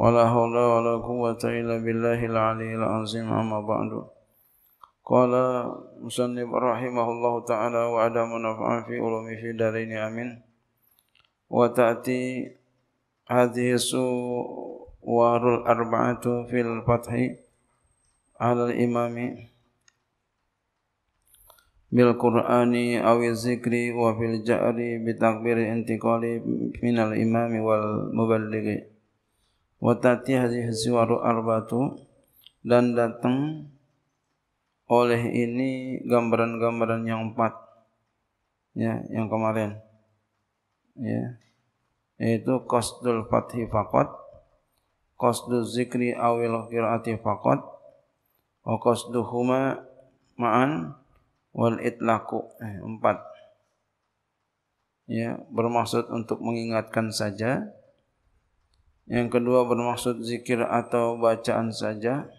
ولا حول ولا قوة إلا بالله العلي العظيم أما بعد قال مسنب رحمه الله تعالى وعدم منفعا في علوم في دارين آمين وتأتي هذه السور الأربعة في الفتح على الإمام بالقرآن أو الذكر وفي الجأر بتكبير انتقال من الإمام والمبلغ Watati hadhihi siwaru arbatu dan datang oleh ini gambaran-gambaran yang empat ya yang kemarin ya yaitu qasdul fathi faqat kostul zikri awil qiraati faqat wa qasduhuma ma'an wal itlaqu eh, empat ya bermaksud untuk mengingatkan saja yang kedua bermaksud zikir atau bacaan saja.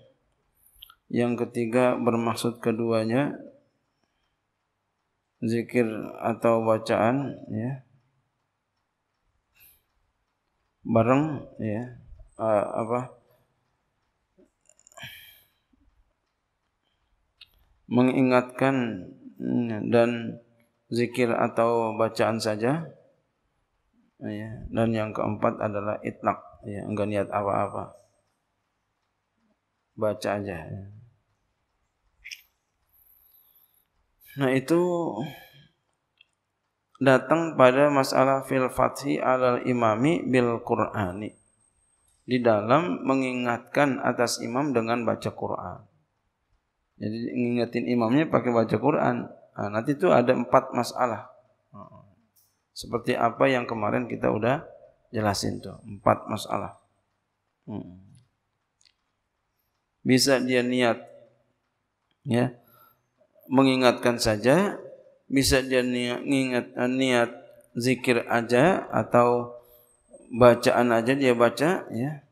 Yang ketiga bermaksud keduanya zikir atau bacaan ya. Bareng ya uh, apa mengingatkan ya, dan zikir atau bacaan saja ya. dan yang keempat adalah itlak Ya, enggak niat apa-apa. Baca aja. Nah itu datang pada masalah fil fathi alal imami bil qur'ani. Di dalam mengingatkan atas imam dengan baca Qur'an. Jadi ngingetin imamnya pakai baca Qur'an. Nah, nanti itu ada empat masalah. Seperti apa yang kemarin kita udah jelasin tuh empat masalah. Hmm. Bisa dia niat ya mengingatkan saja, bisa dia niat, niat, eh, niat zikir aja atau bacaan aja dia baca ya.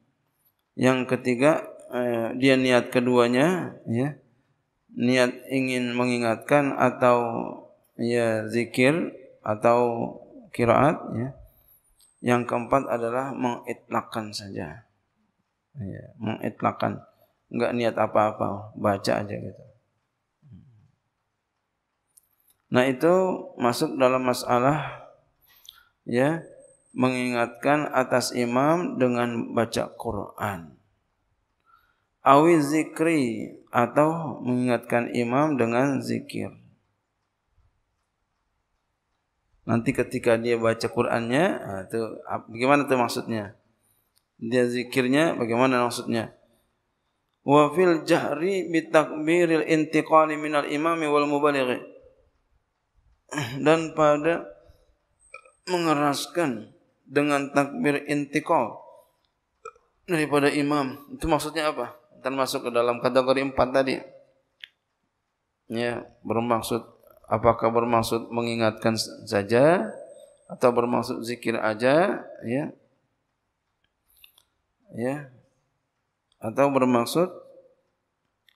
Yang ketiga eh, dia niat keduanya ya. Niat ingin mengingatkan atau ya zikir atau kiraat ya yang keempat adalah mengitlakan saja. Ya, mengitlakan. Enggak niat apa-apa, baca aja gitu. Nah itu masuk dalam masalah ya mengingatkan atas imam dengan baca Quran. Awi zikri atau mengingatkan imam dengan zikir. Nanti ketika dia baca Qur'annya, nah itu bagaimana itu maksudnya? Dia zikirnya bagaimana maksudnya? Wa fil jahri takbiril intiqali minal imami wal mubalighi. Dan pada mengeraskan dengan takbir intiqal daripada imam. Itu maksudnya apa? Termasuk ke dalam kategori empat tadi. Ya, bermaksud Apakah bermaksud mengingatkan saja atau bermaksud zikir aja ya? Ya. Atau bermaksud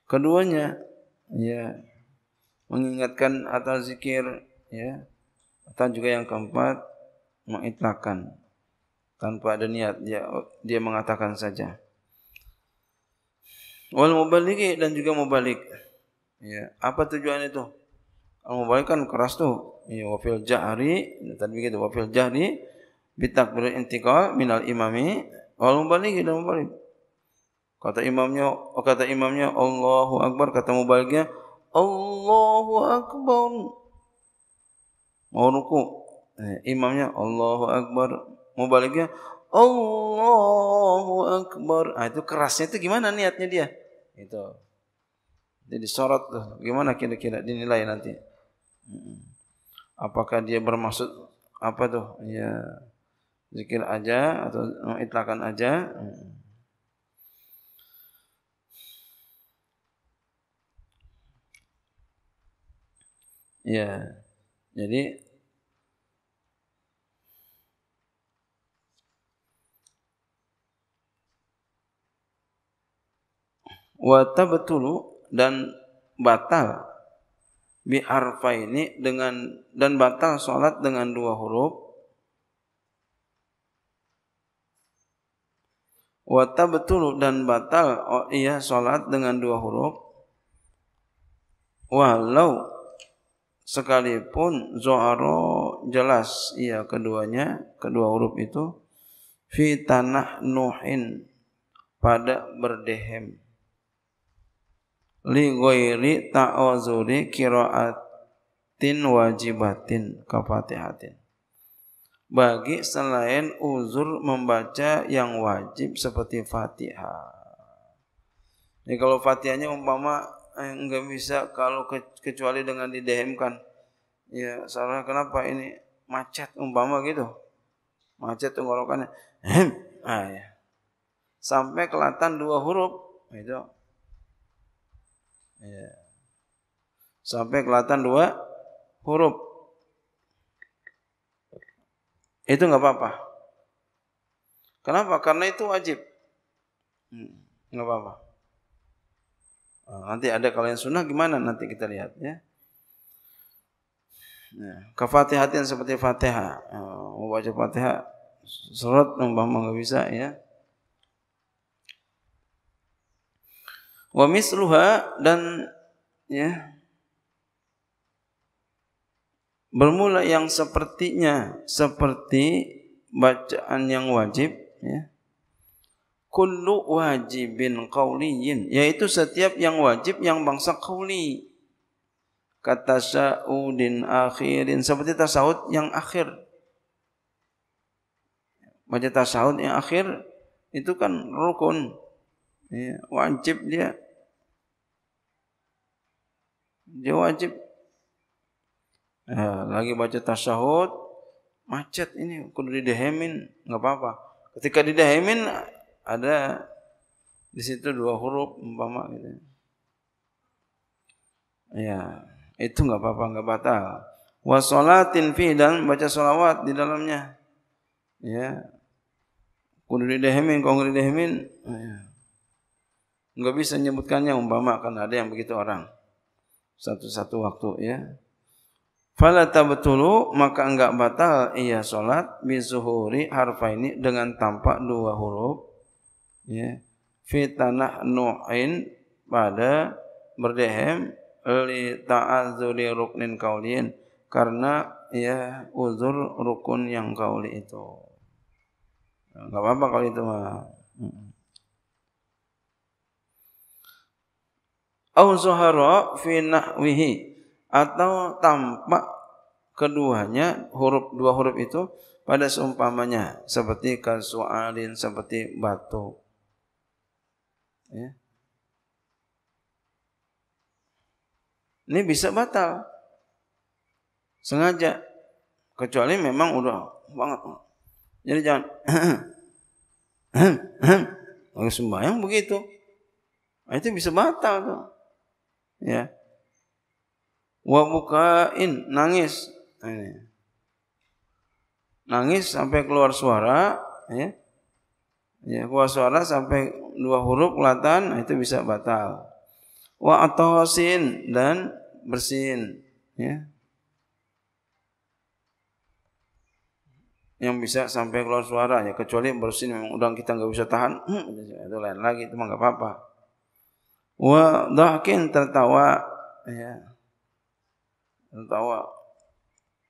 keduanya ya mengingatkan atau zikir ya atau juga yang keempat mengitlakan tanpa ada niat dia ya, dia mengatakan saja wal balik dan juga mubalik ya apa tujuan itu kalau kan keras tuh. Ya wafil jahri, tadi begitu wafil jahri bitakbir intiqal minal imami wal mubalik dan mubalik. Kata imamnya, oh, kata imamnya Allahu Akbar, kata mubaliknya Allahu Akbar. Mau ruku. Eh, imamnya Allahu Akbar, mubaliknya Allahu Akbar. Ah, itu kerasnya itu gimana niatnya dia? Itu. Jadi sorot tuh. Gimana kira-kira dinilai nanti? Apakah dia bermaksud apa tuh? Ya zikir aja atau mengitlakan aja? Ya. Jadi wa tabtulu dan batal bi ini dengan dan batal sholat dengan dua huruf Wata betul dan batal oh, iya sholat dengan dua huruf walau sekalipun zoaro jelas iya keduanya kedua huruf itu fi tanah nuhin pada berdehem li ghairi ta'awuzuri qiraatin wajibatin Fatihatin. bagi selain uzur membaca yang wajib seperti Fatihah. Ini kalau Fatihahnya umpama eh, enggak bisa kalau ke, kecuali dengan didehemkan. Ya, salah kenapa ini macet umpama gitu. Macet tenggorokannya. Hem. Ah, ya. Sampai kelatan dua huruf itu Ya. Sampai kelihatan dua huruf. Itu nggak apa-apa. Kenapa? Karena itu wajib. Hmm, nggak apa-apa. Nah, nanti ada kalian sunnah gimana nanti kita lihat ya. Nah, Kefatihatin seperti fatihah. Membaca oh, fatihah. Surat umpama nggak bisa ya. Wa misluha dan ya bermula yang sepertinya seperti bacaan yang wajib ya kullu wajibin qauliyin yaitu setiap yang wajib yang bangsa qauli kata sa'udin akhirin seperti tasawud yang akhir baca tasawut yang akhir itu kan rukun ya, wajib dia dia wajib. Ya, lagi baca tasyahud, macet ini kudu didehemin, nggak apa-apa. Ketika didehemin ada di situ dua huruf umpama gitu. Ya, itu nggak apa-apa, nggak batal. Wasolatin fi dan baca solawat di dalamnya. Ya, kudu didehemin, kalau nggak ya. nggak bisa menyebutkannya umpama kan ada yang begitu orang satu-satu waktu ya. Fala tabtulu maka enggak batal ia salat bi zuhuri harfaini dengan tampak dua huruf ya fi tanah nu'in pada berdehem li ta'azzuri ruknin kaulin karena ya uzur rukun yang kauli itu. Enggak apa-apa kalau itu mah. Hmm. au zuhara fi nahwihi atau tampak keduanya huruf dua huruf itu pada seumpamanya seperti kasualin seperti batu ya. ini bisa batal sengaja kecuali memang udah banget jadi jangan sembahyang begitu nah, itu bisa batal tuh ya wa bukain, nangis nah, ini. nangis sampai keluar suara ya ya keluar suara sampai dua huruf latan nah, itu bisa batal wa atosin dan bersin ya yang bisa sampai keluar suara ya kecuali bersin memang udang kita nggak bisa tahan hmm, itu lain lagi itu mah nggak apa-apa wa dahkin tertawa ya tertawa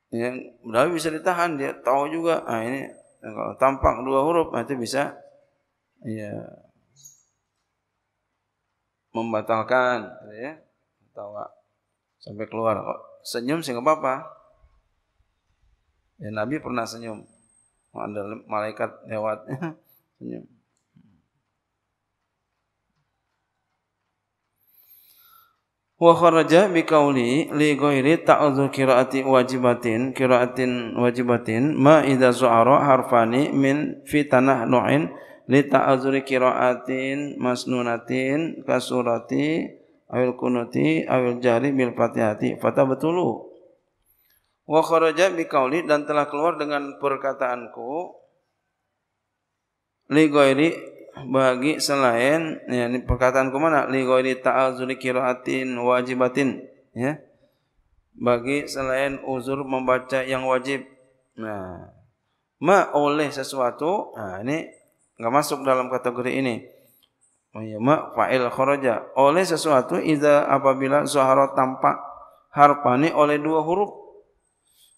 yang udah bisa ditahan dia tahu juga ah ini kalau tampak dua huruf nah, itu bisa ya membatalkan ya tertawa sampai keluar kok senyum sih nggak apa-apa ya Nabi pernah senyum ada malaikat lewat senyum wa kharaja bi qauli li ghairi ta'dzu qiraati wajibatin qiraatin wajibatin ma idza zu'ara harfani min fi tanah nu'in li ta'dzuri qiraatin masnunatin kasurati awil kunuti awil jari bil fatihati fata wa kharaja bi qauli dan telah keluar dengan perkataanku li ghairi bagi selain ya ini perkataanku mana li ghairi ta'azzuri qiraatin wajibatin ya bagi selain uzur membaca yang wajib nah ma oleh sesuatu nah ini enggak masuk dalam kategori ini oh iya, ma fa'il kharaja oleh sesuatu ida apabila zuhara tampak harfani oleh dua huruf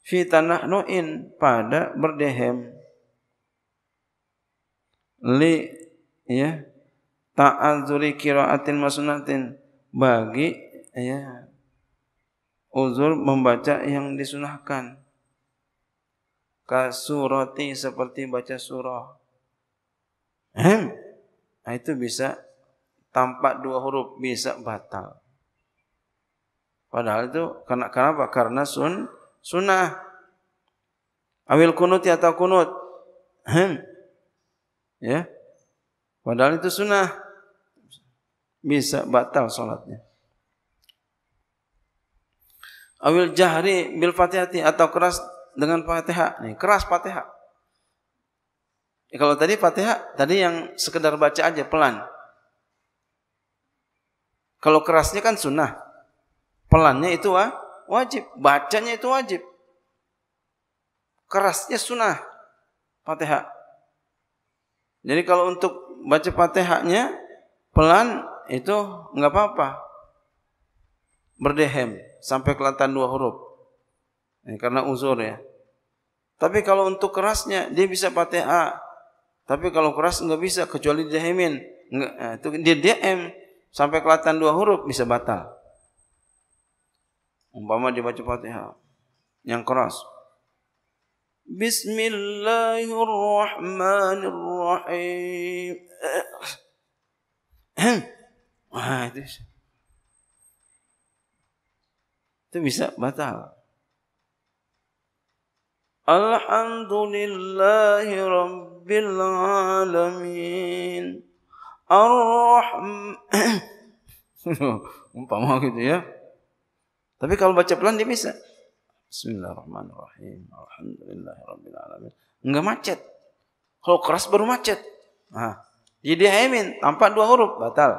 fi tanah pada berdehem li ya ta'adzuri qiraatin masunatin bagi ya uzur membaca yang disunahkan kasurati seperti baca surah nah, itu bisa tampak dua huruf bisa batal padahal itu karena kenapa karena sun sunnah awil kunut atau kunut ya Padahal itu sunnah. Bisa batal sholatnya. Awil jahri bil fatihati atau keras dengan fatihah. Nih, keras fatihah. Ya, kalau tadi fatihah, tadi yang sekedar baca aja pelan. Kalau kerasnya kan sunnah. Pelannya itu wa, wajib. Bacanya itu wajib. Kerasnya sunnah. Fatihah. Jadi kalau untuk baca Fatihahnya pelan itu nggak apa-apa. Berdehem sampai kelatan dua huruf. Ya, karena uzur ya. Tapi kalau untuk kerasnya dia bisa Fatihah. Tapi kalau keras nggak bisa kecuali dehemin. Nggak, eh, itu dia DM sampai kelatan dua huruf bisa batal. Umpama dia baca Fatihah yang keras, بسم الله الرحمن الرحيم هذا بس بطل الحمد لله رب العالمين الرحمن umpama gitu ya tapi kalau baca pelan dia bisa Bismillahirrahmanirrahim. Alhamdulillahirrahmanirrahim. Enggak macet. Kalau keras baru macet. Nah, jadi amin. Tampak dua huruf. Batal.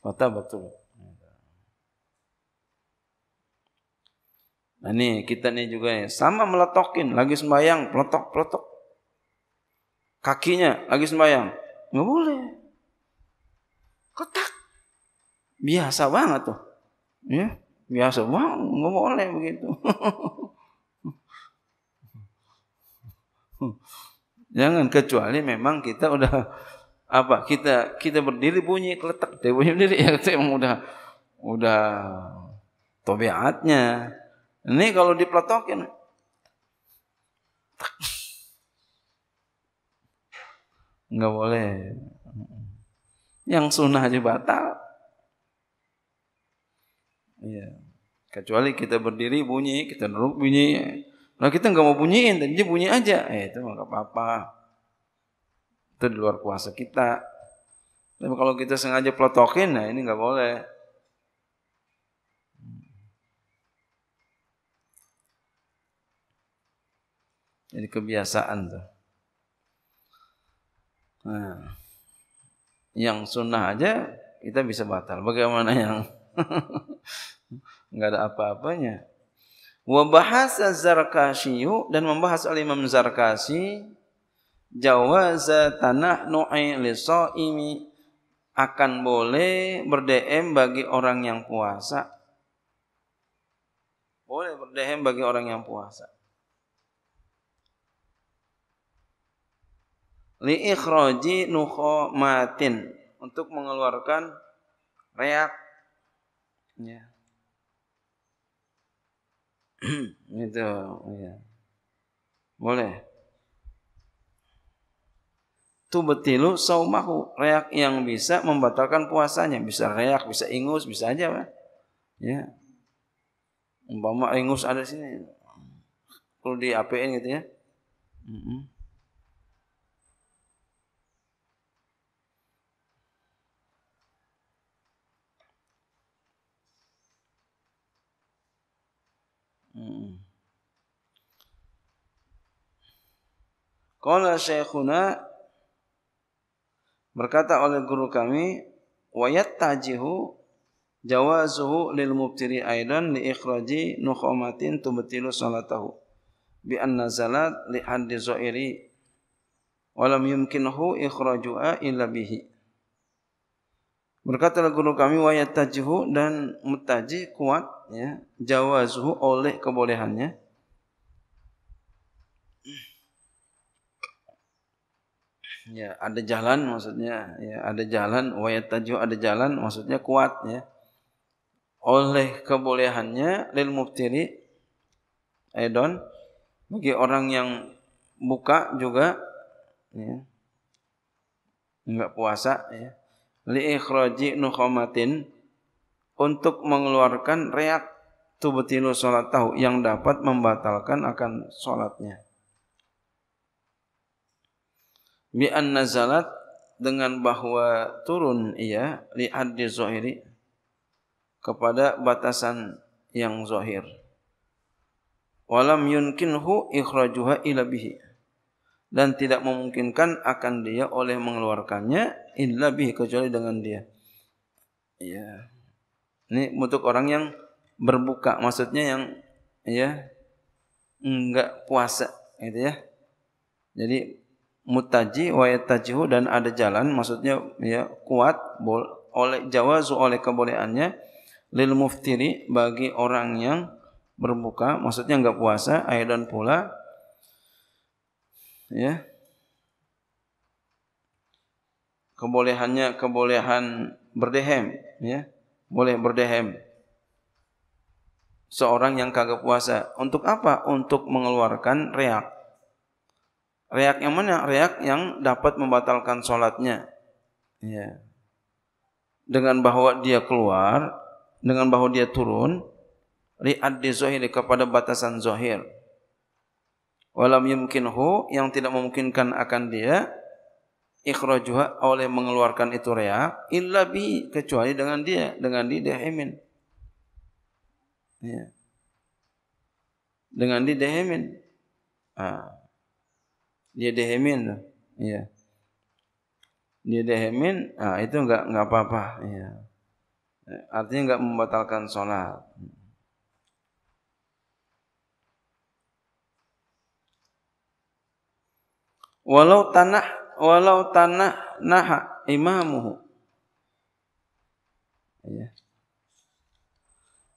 Batal betul. Nah nih kita nih juga ya. Sama meletokin. Lagi sembayang. Peletok-peletok. Kakinya lagi sembayang. Enggak boleh. Kotak. Biasa banget tuh. Ya biasa wah nggak boleh begitu jangan kecuali memang kita udah apa kita kita berdiri bunyi keletak dia bunyi berdiri ya itu emang udah udah tobiatnya ini kalau diplatokin nggak boleh yang sunnah aja batal Iya. Kecuali kita berdiri bunyi, kita nuruk bunyi. Nah kita nggak mau bunyiin, dan bunyi aja. Eh, itu nggak apa-apa. Itu di luar kuasa kita. Tapi kalau kita sengaja pelotokin, nah ini nggak boleh. Jadi kebiasaan tuh. Nah, yang sunnah aja kita bisa batal. Bagaimana yang nggak ada apa-apanya. Wa bahasa Zarkasyu dan membahas oleh Imam Zarkashi jawaza tanah nu'i lisaimi akan boleh berdm bagi orang yang puasa. Boleh berdm bagi orang yang puasa. Li ikhraji nukhomatin untuk mengeluarkan reak ya itu ya boleh tu betilu saumahu reak yang bisa membatalkan puasanya bisa reak bisa ingus bisa aja ya, ya umpama ingus ada sini kalau di APN gitu ya mm -hmm. Hmm. Qala syekhuna berkata oleh guru kami wa yattajihu jawazuhu lil mubtiri aidan li ikhraji nukhamatin tubtilu salatahu bi anna zalat li haddi zairi wa lam yumkinhu ikhrajuha illa bihi Berkatalah guru kami wayat tajihu dan mutaji kuat ya jawazuhu oleh kebolehannya. Ya, ada jalan maksudnya ya ada jalan wayat tajihu ada jalan maksudnya kuat ya. Oleh kebolehannya lil muftiri Aidon bagi orang yang buka juga ya enggak puasa ya li nukhamatin untuk mengeluarkan reak tubetilu sholat tahu yang dapat membatalkan akan sholatnya. Bi nazalat dengan bahwa turun ia lihat di zohiri kepada batasan yang zohir. Walam yunkinhu ikhrajuha ila bihi dan tidak memungkinkan akan dia oleh mengeluarkannya illa bih kecuali dengan dia. Ya. Ini untuk orang yang berbuka, maksudnya yang ya enggak puasa gitu ya. Jadi mutaji wa yatajihu dan ada jalan maksudnya ya kuat bol, oleh jawazu oleh kebolehannya lil muftiri bagi orang yang berbuka maksudnya enggak puasa ayat dan pula ya kebolehannya kebolehan berdehem ya boleh berdehem seorang yang kagak puasa untuk apa untuk mengeluarkan reak reak yang mana reak yang dapat membatalkan sholatnya ya dengan bahwa dia keluar dengan bahwa dia turun riad di zohir kepada batasan zohir walam yumkinhu yang tidak memungkinkan akan dia ikhrajuha oleh mengeluarkan itu rea illa bi kecuali dengan dia dengan didehemin ya. dengan didehemin ah. dia dehemin ya dia dehemin ah, itu enggak enggak apa-apa ya. artinya enggak membatalkan sholat walau tanah walau tanah naha imamuhu ya.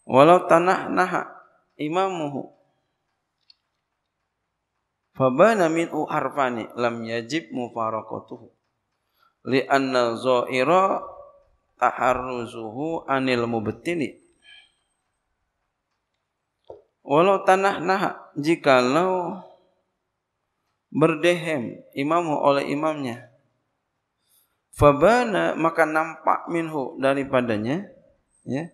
walau tanah naha imamuhu fabana minhu harfani lam yajib mufarakatuhu li'anna zaira taharruzuhu anil mubtini walau tanah nah jikalau berdehem imamu oleh imamnya fabana maka nampak minhu daripadanya ya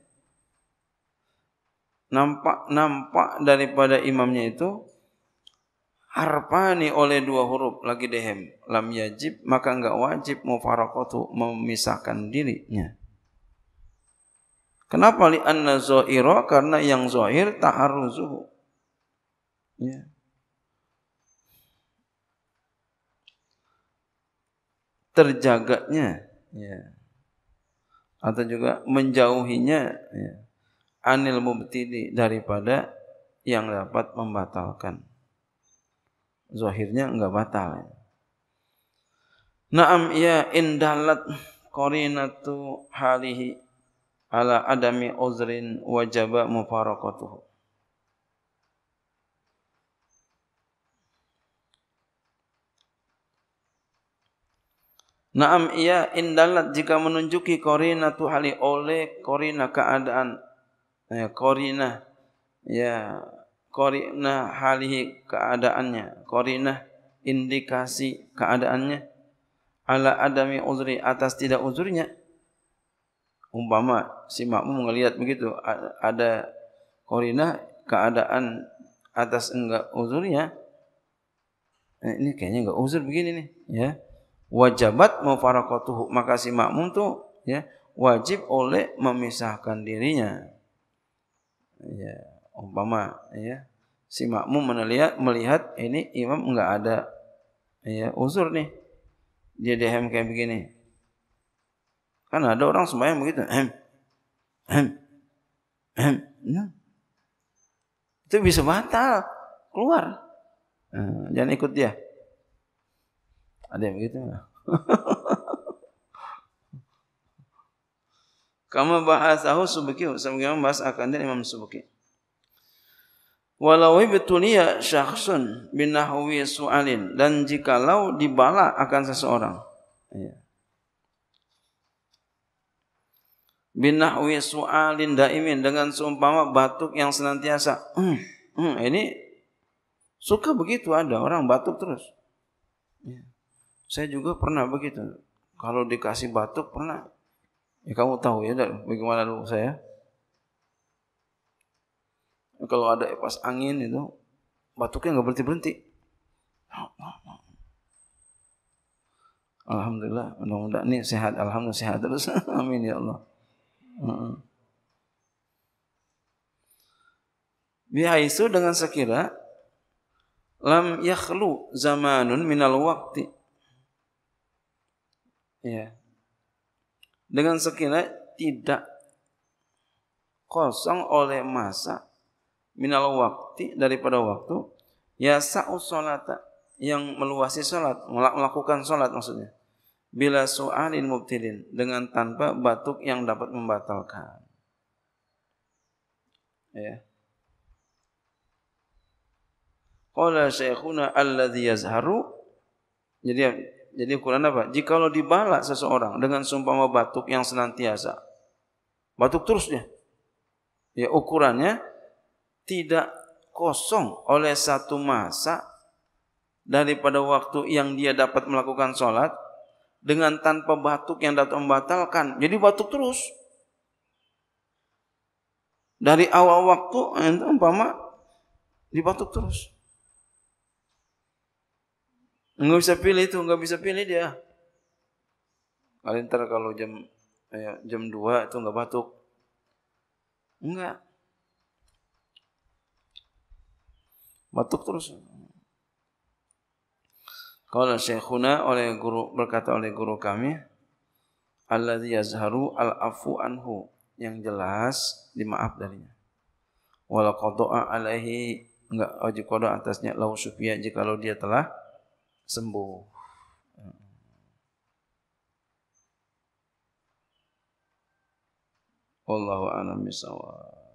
nampak nampak daripada imamnya itu harpani oleh dua huruf lagi dehem lam yajib maka enggak wajib mufarakatu memisahkan dirinya kenapa li anna zaira karena yang zohir tak harus ta'arruzuhu ya terjaganya ya. atau juga menjauhinya ya. anil mubtidi daripada yang dapat membatalkan zahirnya enggak batal ya. Naam ya indalat qarinatu halihi ala adami uzrin wajaba mufaraqatuhu Naam ia indalat jika menunjuki korina tuh halih oleh korina keadaan. Ya, korina ya korina halihi keadaannya. Korina indikasi keadaannya ala adami uzri atas tidak uzurnya. Umpama si makmum melihat begitu ada korina keadaan atas enggak uzurnya. Eh, ini kayaknya enggak uzur begini nih, ya wajabat mufarakatuhu maka si makmum tuh ya wajib oleh memisahkan dirinya ya umpama ya si makmum melihat melihat ini imam enggak ada ya uzur nih dia dehem kayak begini kan ada orang sembahyang begitu hem hem hem ya. itu bisa batal keluar nah, jangan ikut dia ada yang begitu kamu bahas tahu subuki sebagaimana bahas akan dan Imam Subuki. Walau betulia syakhsun bin nahwi su'alin dan jikalau dibala akan seseorang. Ya. Bin nahwi su'alin daimin dengan seumpama batuk yang senantiasa. Hmm, hmm, ini suka begitu ada orang batuk terus. Ya. Saya juga pernah begitu. Kalau dikasih batuk pernah. Ya kamu tahu ya bagaimana dulu saya. Kalau ada pas angin itu batuknya nggak berhenti berhenti. Alhamdulillah, mudah-mudahan ini sehat, alhamdulillah sehat terus. Amin ya Allah. Bihaisu dengan sekira lam yakhlu zamanun minal waktu Ya. Dengan sekiranya tidak kosong oleh masa minal waktu daripada waktu ya saus salata yang meluasi solat melakukan solat maksudnya bila soalin mubtilin dengan tanpa batuk yang dapat membatalkan ya Qala syaikhuna alladhi yazharu jadi jadi ukuran apa? Jika lo dibalas seseorang dengan sumpama batuk yang senantiasa. Batuk terusnya. Ya ukurannya tidak kosong oleh satu masa daripada waktu yang dia dapat melakukan sholat dengan tanpa batuk yang datang membatalkan. Jadi batuk terus. Dari awal waktu, eh, umpama dibatuk terus. Enggak bisa pilih itu, enggak bisa pilih dia. Kalian ntar kalau jam eh, jam 2 itu enggak batuk. Enggak. Batuk terus. Qala syekhuna oleh guru berkata oleh guru kami alladzi yazharu al-afu anhu yang jelas dimaaf darinya. Wala qada'a alaihi enggak wajib qada atasnya lau aja kalau dia telah sembuh. Wallahu a'lam bishawab.